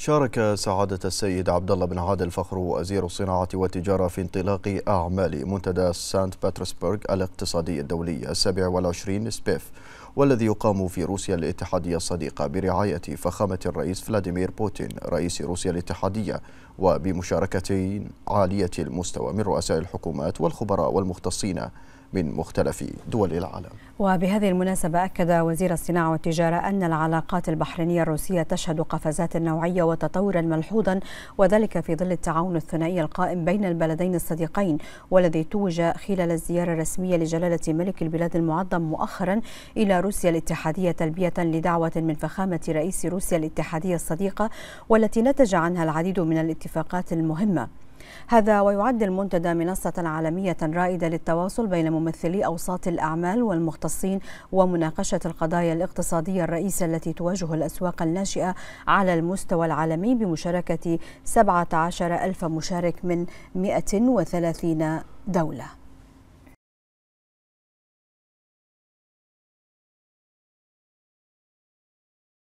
شارك سعادة السيد عبد الله بن عادل فخر وزير الصناعة والتجارة في انطلاق أعمال منتدى سانت بطرسبرغ الاقتصادي الدولي السابع والعشرين سبيف والذي يقام في روسيا الاتحادية الصديقة برعاية فخامة الرئيس فلاديمير بوتين رئيس روسيا الاتحادية وبمشاركة عالية المستوى من رؤساء الحكومات والخبراء والمختصين من مختلف دول العالم وبهذه المناسبة أكد وزير الصناعة والتجارة أن العلاقات البحرينية الروسية تشهد قفزات نوعية وتطورا ملحوظا وذلك في ظل التعاون الثنائي القائم بين البلدين الصديقين والذي توج خلال الزيارة الرسمية لجلالة ملك البلاد المعظم مؤخرا إلى روسيا الاتحادية تلبية لدعوة من فخامة رئيس روسيا الاتحادية الصديقة والتي نتج عنها العديد من الاتفاقات المهمة هذا ويعد المنتدى منصة عالمية رائدة للتواصل بين ممثلي أوساط الأعمال والمختصين ومناقشة القضايا الاقتصادية الرئيسة التي تواجه الأسواق الناشئة على المستوى العالمي بمشاركة 17 ألف مشارك من 130 دولة